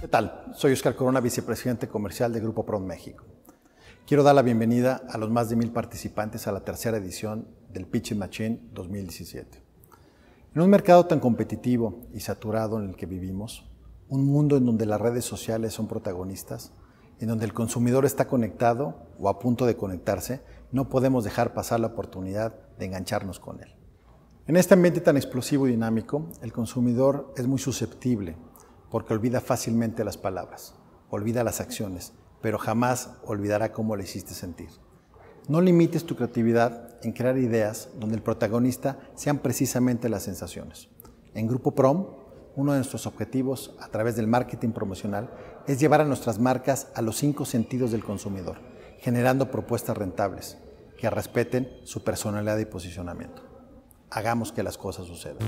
¿Qué tal? Soy Oscar Corona, vicepresidente comercial de Grupo PRON México. Quiero dar la bienvenida a los más de mil participantes a la tercera edición del Pitching Machine 2017. En un mercado tan competitivo y saturado en el que vivimos, un mundo en donde las redes sociales son protagonistas, en donde el consumidor está conectado o a punto de conectarse, no podemos dejar pasar la oportunidad de engancharnos con él. En este ambiente tan explosivo y dinámico, el consumidor es muy susceptible porque olvida fácilmente las palabras, olvida las acciones, pero jamás olvidará cómo le hiciste sentir. No limites tu creatividad en crear ideas donde el protagonista sean precisamente las sensaciones. En Grupo Prom, uno de nuestros objetivos a través del marketing promocional es llevar a nuestras marcas a los cinco sentidos del consumidor, generando propuestas rentables que respeten su personalidad y posicionamiento. Hagamos que las cosas sucedan.